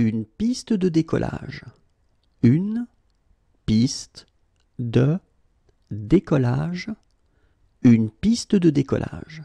une piste de décollage. Une piste de décollage. Une piste de décollage.